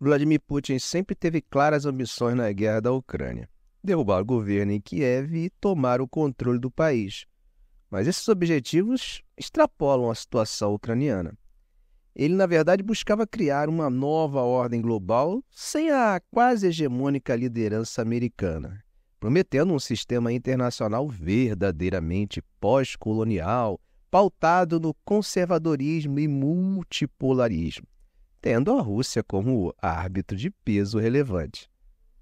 Vladimir Putin sempre teve claras ambições na guerra da Ucrânia: derrubar o governo em Kiev e tomar o controle do país. Mas esses objetivos extrapolam a situação ucraniana. Ele, na verdade, buscava criar uma nova ordem global sem a quase hegemônica liderança americana, prometendo um sistema internacional verdadeiramente pós-colonial, pautado no conservadorismo e multipolarismo tendo a Rússia como árbitro de peso relevante.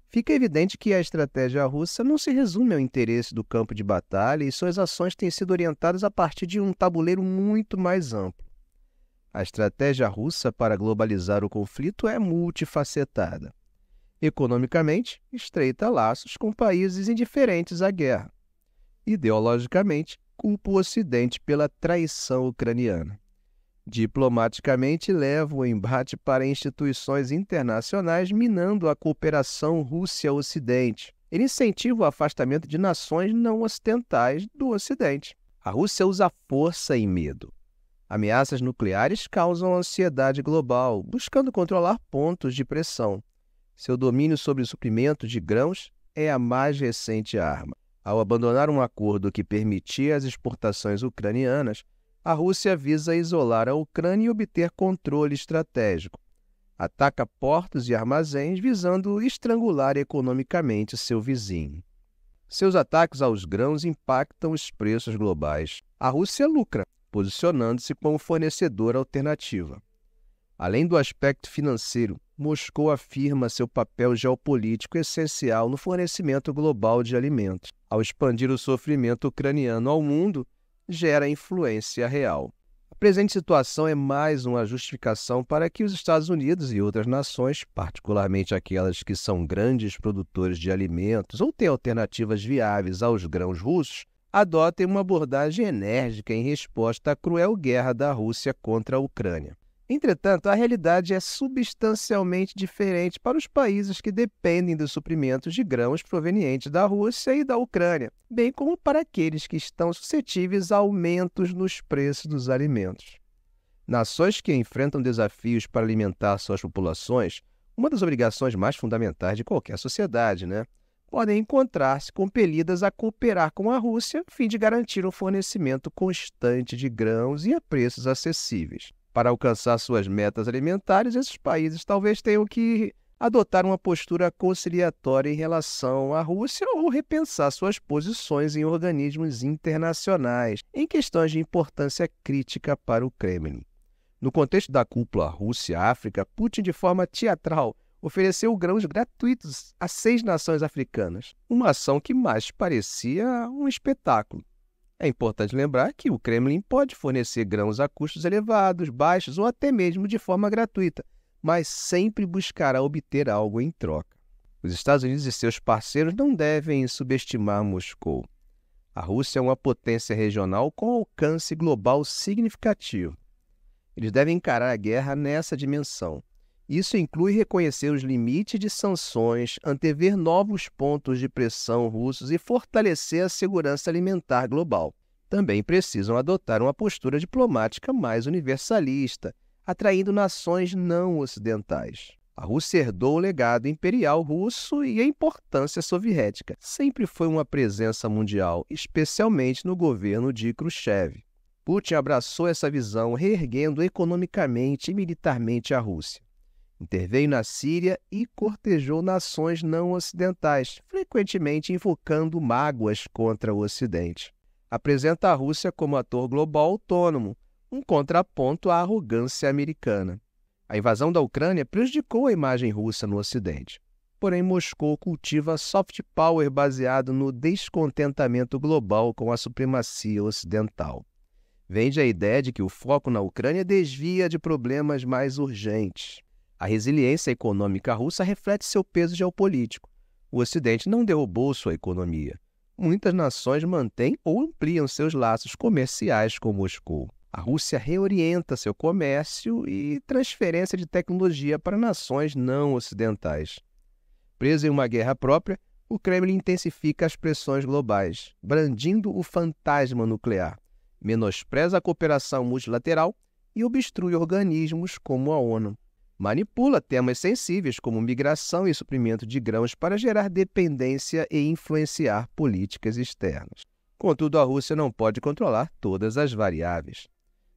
Fica evidente que a estratégia russa não se resume ao interesse do campo de batalha e suas ações têm sido orientadas a partir de um tabuleiro muito mais amplo. A estratégia russa para globalizar o conflito é multifacetada. Economicamente, estreita laços com países indiferentes à guerra. Ideologicamente, culpa o Ocidente pela traição ucraniana. Diplomaticamente, leva o embate para instituições internacionais, minando a cooperação Rússia-Ocidente. Ele incentiva o afastamento de nações não ocidentais do Ocidente. A Rússia usa força e medo. Ameaças nucleares causam ansiedade global, buscando controlar pontos de pressão. Seu domínio sobre o suprimento de grãos é a mais recente arma. Ao abandonar um acordo que permitia as exportações ucranianas, a Rússia visa isolar a Ucrânia e obter controle estratégico. Ataca portos e armazéns visando estrangular economicamente seu vizinho. Seus ataques aos grãos impactam os preços globais. A Rússia lucra, posicionando-se como fornecedora alternativa. Além do aspecto financeiro, Moscou afirma seu papel geopolítico essencial no fornecimento global de alimentos. Ao expandir o sofrimento ucraniano ao mundo, gera influência real. A presente situação é mais uma justificação para que os Estados Unidos e outras nações, particularmente aquelas que são grandes produtores de alimentos ou têm alternativas viáveis aos grãos russos, adotem uma abordagem enérgica em resposta à cruel guerra da Rússia contra a Ucrânia. Entretanto, a realidade é substancialmente diferente para os países que dependem dos suprimentos de grãos provenientes da Rússia e da Ucrânia, bem como para aqueles que estão suscetíveis a aumentos nos preços dos alimentos. Nações que enfrentam desafios para alimentar suas populações, uma das obrigações mais fundamentais de qualquer sociedade, né? podem encontrar-se compelidas a cooperar com a Rússia a fim de garantir um fornecimento constante de grãos e a preços acessíveis para alcançar suas metas alimentares, esses países talvez tenham que adotar uma postura conciliatória em relação à Rússia ou repensar suas posições em organismos internacionais em questões de importância crítica para o Kremlin. No contexto da cúpula Rússia-África, Putin, de forma teatral, ofereceu grãos gratuitos a seis nações africanas, uma ação que mais parecia um espetáculo. É importante lembrar que o Kremlin pode fornecer grãos a custos elevados, baixos ou até mesmo de forma gratuita, mas sempre buscará obter algo em troca. Os Estados Unidos e seus parceiros não devem subestimar Moscou. A Rússia é uma potência regional com alcance global significativo. Eles devem encarar a guerra nessa dimensão. Isso inclui reconhecer os limites de sanções, antever novos pontos de pressão russos e fortalecer a segurança alimentar global. Também precisam adotar uma postura diplomática mais universalista, atraindo nações não ocidentais. A Rússia herdou o legado imperial russo e a importância soviética. Sempre foi uma presença mundial, especialmente no governo de Khrushchev. Putin abraçou essa visão, reerguendo economicamente e militarmente a Rússia interveio na Síria e cortejou nações não ocidentais, frequentemente invocando mágoas contra o Ocidente. Apresenta a Rússia como ator global autônomo, um contraponto à arrogância americana. A invasão da Ucrânia prejudicou a imagem russa no Ocidente. Porém, Moscou cultiva soft power baseado no descontentamento global com a supremacia ocidental. Vende a ideia de que o foco na Ucrânia desvia de problemas mais urgentes. A resiliência econômica russa reflete seu peso geopolítico. O Ocidente não derrubou sua economia. Muitas nações mantêm ou ampliam seus laços comerciais com Moscou. A Rússia reorienta seu comércio e transferência de tecnologia para nações não ocidentais. Preso em uma guerra própria, o Kremlin intensifica as pressões globais, brandindo o fantasma nuclear, menospreza a cooperação multilateral e obstrui organismos como a ONU. Manipula temas sensíveis como migração e suprimento de grãos para gerar dependência e influenciar políticas externas. Contudo, a Rússia não pode controlar todas as variáveis.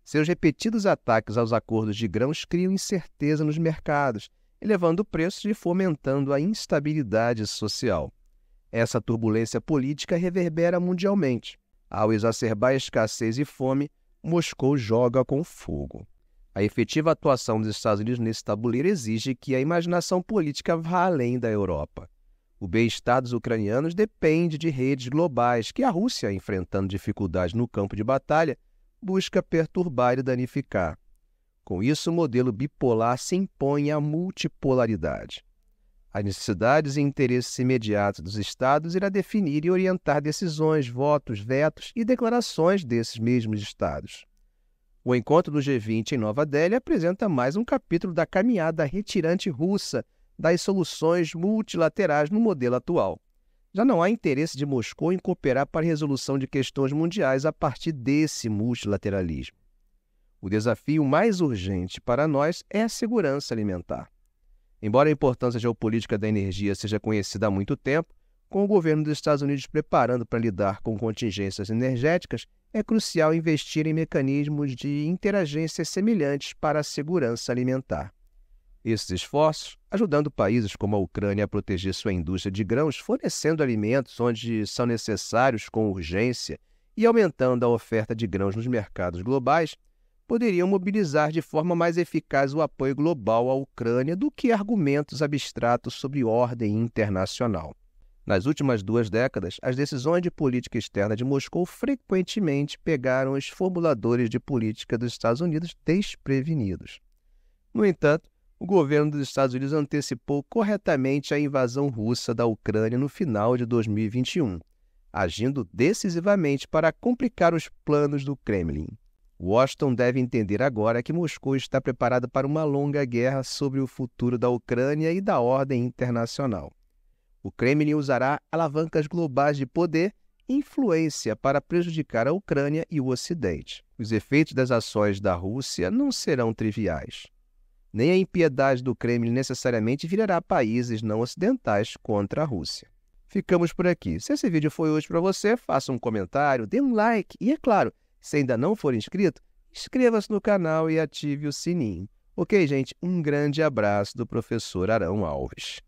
Seus repetidos ataques aos acordos de grãos criam incerteza nos mercados, elevando preços e fomentando a instabilidade social. Essa turbulência política reverbera mundialmente. Ao exacerbar a escassez e fome, Moscou joga com fogo. A efetiva atuação dos Estados Unidos nesse tabuleiro exige que a imaginação política vá além da Europa. O bem-estar dos ucranianos depende de redes globais que a Rússia, enfrentando dificuldades no campo de batalha, busca perturbar e danificar. Com isso, o modelo bipolar se impõe à multipolaridade. As necessidades e interesses imediatos dos Estados irá definir e orientar decisões, votos, vetos e declarações desses mesmos Estados. O encontro do G20 em Nova Delhi apresenta mais um capítulo da caminhada retirante russa das soluções multilaterais no modelo atual. Já não há interesse de Moscou em cooperar para a resolução de questões mundiais a partir desse multilateralismo. O desafio mais urgente para nós é a segurança alimentar. Embora a importância geopolítica da energia seja conhecida há muito tempo, com o governo dos Estados Unidos preparando para lidar com contingências energéticas, é crucial investir em mecanismos de interagência semelhantes para a segurança alimentar. Esses esforços, ajudando países como a Ucrânia a proteger sua indústria de grãos, fornecendo alimentos onde são necessários com urgência e aumentando a oferta de grãos nos mercados globais, poderiam mobilizar de forma mais eficaz o apoio global à Ucrânia do que argumentos abstratos sobre ordem internacional. Nas últimas duas décadas, as decisões de política externa de Moscou frequentemente pegaram os formuladores de política dos Estados Unidos desprevenidos. No entanto, o governo dos Estados Unidos antecipou corretamente a invasão russa da Ucrânia no final de 2021, agindo decisivamente para complicar os planos do Kremlin. Washington deve entender agora que Moscou está preparada para uma longa guerra sobre o futuro da Ucrânia e da ordem internacional. O Kremlin usará alavancas globais de poder e influência para prejudicar a Ucrânia e o Ocidente. Os efeitos das ações da Rússia não serão triviais. Nem a impiedade do Kremlin necessariamente virará países não ocidentais contra a Rússia. Ficamos por aqui. Se esse vídeo foi útil para você, faça um comentário, dê um like e, é claro, se ainda não for inscrito, inscreva-se no canal e ative o sininho. Ok, gente? Um grande abraço do professor Arão Alves.